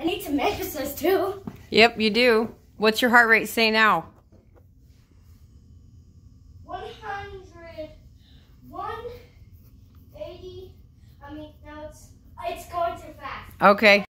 I need some exercise too. Yep, you do. What's your heart rate say now? 100, 180. I mean, now it's, it's going too fast. Okay.